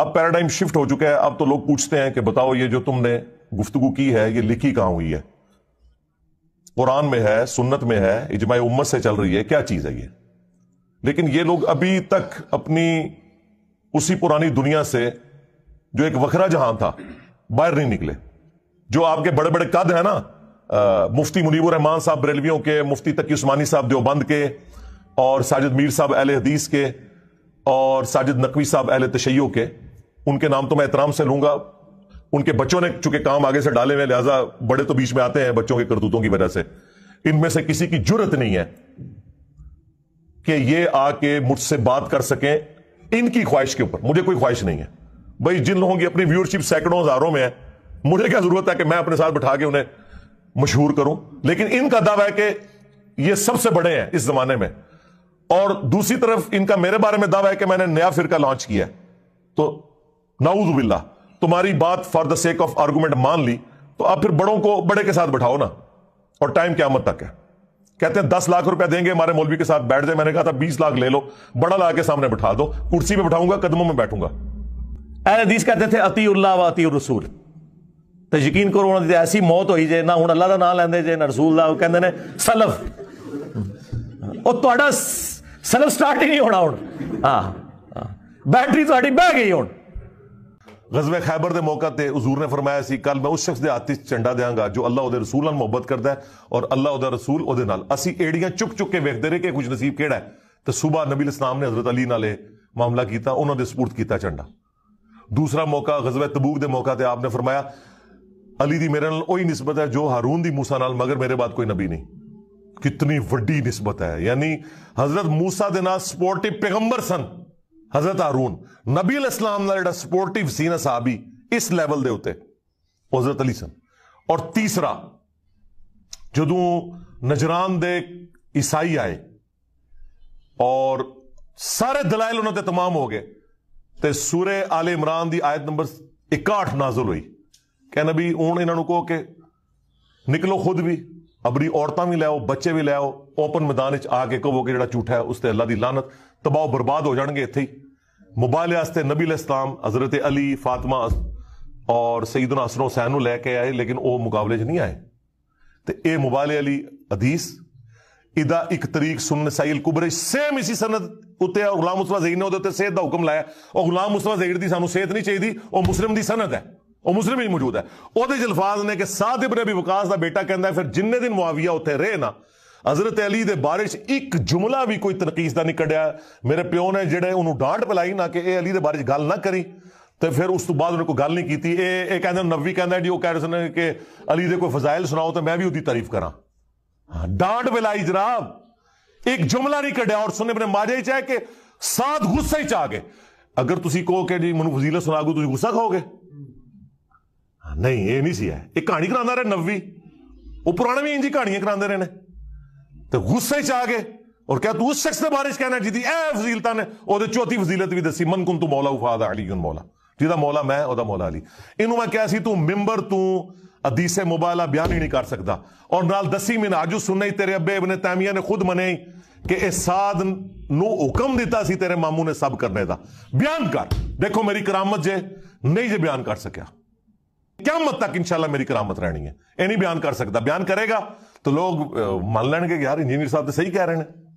अब paradigm shift हो चुका है अब तो लोग पूछते हैं कि बताओ ये जो तुमने गुफ्तगु की है ये लिखी कहां हुई है कुरान में है सुन्नत में है इजमा उम्मत से चल रही है क्या चीज है ये लेकिन ये लोग अभी तक अपनी उसी पुरानी दुनिया से जो एक वखरा जहां था बाहर नहीं निकले जो आपके बड़े बड़े कद है ना आ, मुफ्ती मुनीबर रहमान साहब बरेलवियों के मुफ्ती तकी उस्मानी साहब देवबंद के और साजिद मीर साहब अहल हदीस के और साजिद नकवी साहब अहल तशैयों के उनके नाम तो मैं एहतराम से लूंगा उनके बच्चों ने चूंकि काम आगे से डाले हुए लिहाजा बड़े तो बीच में आते हैं बच्चों के करतूतों की वजह से इनमें से किसी की जरूरत नहीं है कि ये आके मुझसे बात कर सकें इनकी ख्वाहिश के ऊपर मुझे कोई ख्वाहिश नहीं है भाई जिन लोगों की अपनी व्यूअरशिप सैकड़ों हजारों में है मुझे क्या जरूरत है कि मैं अपने साथ बैठा के उन्हें मशहूर करूं लेकिन इनका दावा है कि ये सबसे बड़े हैं इस जमाने में और दूसरी तरफ इनका मेरे बारे में दावा है कि मैंने नया फिरका लॉन्च किया है तो नाउजुबिल्ला तुम्हारी बात for the sake of argument मान ली तो आप फिर बड़ों को बड़े के साथ बैठाओ ना और टाइम क्या मत तक है कहते हैं दस लाख रुपया देंगे हमारे मौलवी के साथ बैठ जाए मैंने कहा था बीस लाख ले लो बड़ा ला के सामने बैठा दो कुर्सी पे बैठाऊंगा कदमों में बैठूंगा अहदीस कहते थे अति उल्ला व अति रसूल तो यकीन करो उन्होंने तो ऐसी मौत हो जे ना हूं अल्लाह का ना लेंदे जे ना रसूल का कहते हैं सलफ और तो सलफ स्टार्ट ही नहीं होना हूं हाँ बैटरी थोड़ी बह गई हूं गजब खैबर के मौका पर हजूर ने फरमाया सी कल मैं उस शख्स के हाथ झंडा देंगा जो अला रसूल न मुहब्बत करता है और अला वह रसूल वो असी एड़ियां चुक चुक के वेखते रहे कि कुछ नसीब केड़ा है तो सुबह नबी इस्लाम ने हजरत अली नाले मामला किया उन्होंने सपुर्द किया झंडा दूसरा मौका गजब तबूक के मौका पर आपने फरमाया अली की मेरे नाल वही नस्बत है जो हारून की मूसा न मगर मेरे बाद कोई नबी नहीं कितनी वड्डी नस्बत है यानी हजरत मूसा के नाल सपोर्टिव पैगंबर सन ਹਜ਼ਰਤ ਹਾਰੂਨ ਨਬੀ ਅਲੈਹਿਸਲਾਮ ਦਾ ਜਿਹੜਾ ਸਪੋਰਟਿਵ ਸੀ ਨਾ ਸਾਹਬੀ ਇਸ ਲੈਵਲ ਦੇ ਉੱਤੇ ਹਜ਼ਰਤ ਅਲੀ ਸਨ ਔਰ ਤੀਸਰਾ ਜਦੋਂ ਨਜਰਾਨ ਦੇ ਈਸਾਈ ਆਏ ਔਰ ਸਾਰੇ ਦਲਾਇਲ ਉਹਨਾਂ ਤੇ तमाम ਹੋ ਗਏ ਤੇ ਸੂਰੇ ਆਲ ਇਮਰਾਨ ਦੀ ਆਇਤ ਨੰਬਰ 61 ਨਾਜ਼ਲ ਹੋਈ ਕਹ ਨਬੀ ਹੁਣ ਇਹਨਾਂ ਨੂੰ ਕਹੋ ਕਿ ਨਿਕਲੋ ਖੁਦ ਵੀ ਅਬਰੀ ਔਰਤਾਂ ਵੀ ਲੈ ਆਓ ਬੱਚੇ ਵੀ ਲੈ ਆਓ ਓਪਨ ਮੈਦਾਨ ਵਿੱਚ ਆ ਕੇ ਕਹੋ ਕਿ ਜਿਹੜਾ ਝੂਠਾ ਹੈ ਉਸ ਤੇ ਅੱਲਾ ਦੀ ਲਾਨਤ ਤਬਾਹ ਬਰਬਾਦ ਹੋ ਜਾਣਗੇ ਇੱਥੇ ਹੀ ਮੋਬਾਈਲ ਵਾਸਤੇ ਨਬੀ ਅਲੈਹਿਸਲਾਮ حضرت ਅਲੀ ਫਾਤਿਮਾ ਔਰ ਸੈਦਨਾ ਹਸਨ ਹੁਸੈਨ ਨੂੰ ਲੈ ਕੇ ਆਏ ਲੇਕਿਨ ਉਹ ਮੁਕਾਬਲੇ 'ਚ ਨਹੀਂ ਆਏ ਤੇ ਇਹ ਮੋਬਾਈਲ ਅਲੀ ਹਦੀਸ ਇਹਦਾ ਇੱਕ ਤਰੀਕ ਸੁਨ ਨਸਾਈਲ ਕੁਬਰੇ ਸੇਮ ਇਸੀ ਸਨਦ ਉੱਤੇ ਗੁਲਾਮ ਮੁਸਤਫਾ ਜ਼ੈਨ ਨੇ ਉਹਦੇ ਉੱਤੇ ਸਿਹਤ ਦਾ ਹੁਕਮ ਲਾਇਆ ਉਹ ਗੁਲਾਮ ਮੁਸਤਫਾ ਜ਼ੈਨ ਦੀ ਸਾਨੂੰ ਸਿਹਤ ਨਹੀਂ ਚਾਹੀਦੀ ਉਹ ਮੁਸਲਮ ਦੀ ਸਨਦ ਹੈ ਉਹ ਮੁਸਲਮ ਵਿੱਚ ਮੌਜੂਦ ਹੈ ਉਹਦੇ ਜਲਫਾਜ਼ ਨੇ ਕਿ ਸਾਦ ਇਬਨ ਅਬੀ ਵਕਾਸ ਦਾ ਬੇਟਾ ਕਹਿੰਦਾ ਫਿਰ ਜਿੰਨੇ ਦਿਨ ਮੁਆਵਿਆ ਉੱਥੇ ਰਹੇ ਨਾ ਹਜ਼ਰਤ ਅਲੀ ਦੇ ਬਾਰੇ ਇੱਕ ਜੁਮਲਾ ਵੀ ਕੋਈ ਤਨਕੀਸ ਦਾ ਨਹੀਂ ਕੱਢਿਆ ਮੇਰੇ ਪਿਓ ਨੇ ਜਿਹੜੇ ਉਹਨੂੰ ਡਾਂਟ ਪਲਾਈ ਨਾ ਕਿ ਇਹ ਅਲੀ ਦੇ ਬਾਰੇ ਗੱਲ ਨਾ ਕਰੀ ਤੇ ਫਿਰ ਉਸ ਤੋਂ ਬਾਅਦ ਉਹਨੇ ਕੋਈ ਗੱਲ ਨਹੀਂ ਕੀਤੀ ਇਹ ਇਹ ਕਹਿੰਦਾ ਨਵੀ ਕਹਿੰਦਾ ਜੀ ਉਹ ਕਹਿ ਰਹੇ ਸਨ ਕਿ ਅਲੀ ਦੇ ਕੋਈ ਫਜ਼ਾਇਲ ਸੁਣਾਓ ਤੇ ਮੈਂ ਵੀ ਉਹਦੀ ਤਾਰੀਫ ਕਰਾਂ ਡਾਂਟ ਪਲਾਈ ਜਨਾਬ ਇੱਕ ਜੁਮਲਾ ਨਹੀਂ ਕੱਢਿਆ ਔਰ ਸੁਨੇ ਬਨੇ ਮਾਜੇ ਚ ਹੈ ਕਿ ਸਾਥ ਗੁੱਸੇ ਚ ਆ ਗਏ ਅਗਰ ਤੁਸੀਂ ਕਹੋ ਕਿ ਜੀ ਮੈਨੂੰ ਫਜ਼ੀਲਤ ਸੁਣਾਗੋ ਤੁਸੀਂ ਗੁੱਸਾ ਖਾਓਗੇ ਨਹੀਂ ਇਹ ਨਹੀਂ ਸੀ ਇਹ ਕਹਾਣੀ ਕਰਾਉਂਦਾ ਰਿਹਾ ਨਵੀ ਉਹ ਪੁਰਾਣੇ ਵੀ ਇੰਜੀ ਕਹਾਣੀਆਂ ਕਰਾਉਂਦੇ ਰਹੇ ਨੇ तो गुस्से च आ गए और क्या तू उस शख्स के बारे कहना जीती ए फजीलता ने और चौथी फजीलत भी दसी मन कुन तू मौला उफाद अली मौला जिदा मौला मैं और मौला अली इन मैं क्या तू मिम्बर तू अदीस मुबाला बयान ही नहीं कर सकता और नाल दसी मिन आज सुन तेरे अबे अबन तैमिया ने खुद मने कि साद नुकम दिता सी तेरे मामू ने सब करने का बयान कर देखो मेरी करामत जे नहीं जे बयान कर सकया ਕਿਆਮਤ ਤੱਕ ਇਨਸ਼ਾਅੱਲਾ ਮੇਰੀ ਕਰਾਮਤ ਰਹਿਣੀ ਹੈ ਇਹ ਨਹੀਂ ਬਿਆਨ ਕਰ ਸਕਦਾ ਬਿਆਨ ਕਰੇਗਾ ਤਾਂ ਲੋਕ ਮੰਨ ਲੈਣਗੇ ਯਾਰ ਇੰਜੀਨੀਅਰ ਸਾਹਿਬ ਤਾਂ ਸਹੀ ਕਹਿ ਰਹੇ ਨੇ